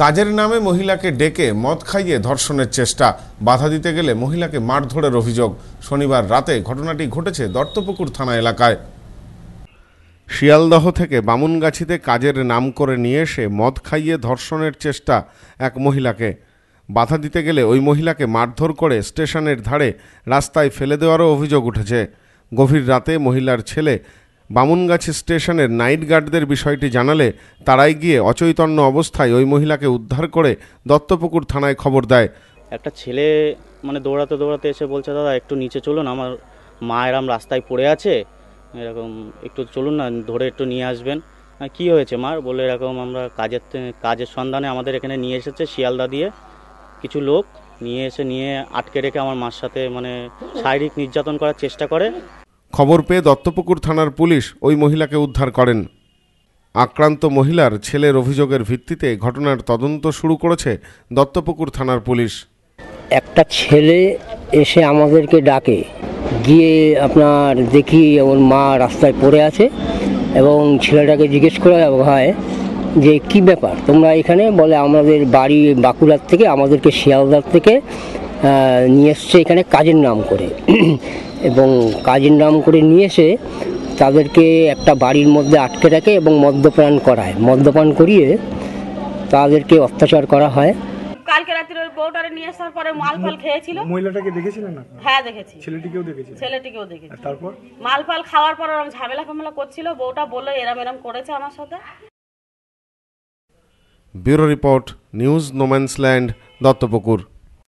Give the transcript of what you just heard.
কাজের নামে মহিলাকে ডেকে মদ খাইয়ে ধর্ষণের চেষ্টা বাধা দিতে গেলে মহিলাকে মারধরের অভিযোগ শনিবার রাতে ঘটনাটি ঘটেছে দত্তপুকুর থানা এলাকায় শিয়ালদহ থেকে বামুনগাছিতে কাজের নাম করে নিয়ে এসে মদ খাইয়ে ধর্ষণের চেষ্টা এক মহিলাকে বাধা দিতে গেলে ওই মহিলাকে মারধর করে স্টেশনের ধারে রাস্তায় ফেলে দেওয়ারও অভিযোগ উঠেছে গভীর রাতে মহিলার ছেলে বামুনগাছি স্টেশনের নাইট গার্ডদের বিষয়টি জানালে তারাই গিয়ে অচৈতন্য অবস্থায় ওই মহিলাকে উদ্ধার করে দত্তপুকুর থানায় খবর দেয় একটা ছেলে মানে দৌড়াতে দৌড়াতে এসে বলছে দাদা একটু নিচে চলুন আমার মা এরম রাস্তায় পড়ে আছে এরকম একটু চলুন না ধরে একটু নিয়ে আসবেন হ্যাঁ, কি হয়েছে মার বলে এরকম আমরা কাজের কাজের সন্ধানে আমাদের এখানে নিয়ে এসেছে শিয়ালদা দিয়ে কিছু লোক নিয়ে এসে নিয়ে আটকে রেখে আমার মার সাথে মানে শারীরিক নির্যাতন করার চেষ্টা করে খবর পেয়ে দত্তপুকুর থানার পুলিশ ওই মহিলাকে উদ্ধার করেন আক্রান্ত মহিলার ছেলের অভিযোগের ভিত্তিতে ঘটনার তদন্ত শুরু করেছে দত্তপুকুর থানার পুলিশ একটা ছেলে এসে আমাদেরকে ডাকে গিয়ে আপনার দেখি ওর মা রাস্তায় পড়ে আছে এবং ছেলেটাকে জিজ্ঞেস করা হয় যে কি ব্যাপার তোমরা এখানে বলে আমাদের বাড়ি বাঁকুড়ার থেকে আমাদেরকে শিয়ালদার থেকে নিয়ে এসছে এখানে কাজের নাম করে এবং কাজের নাম করে নিয়ে এসে তাদেরকে একটা বাড়ির মধ্যে আটকে রাখে এবং মদ্যপান করায় মদ্যপান করিয়ে তাদেরকে অত্যাচার করা হয় কালকে রাত্রে ওই বউটারে নিয়ে আসার পরে মাল ফাল খেয়েছিল মহিলাটাকে দেখেছিলেন না হ্যাঁ দেখেছি ছেলেটিকেও দেখেছি ছেলেটিকেও দেখেছি তারপর মাল ফাল খাওয়ার পর ওরকম ঝামেলা ফামেলা করছিল বউটা বললো এরম এরম করেছে আমার সাথে bureau report news land Duttapukur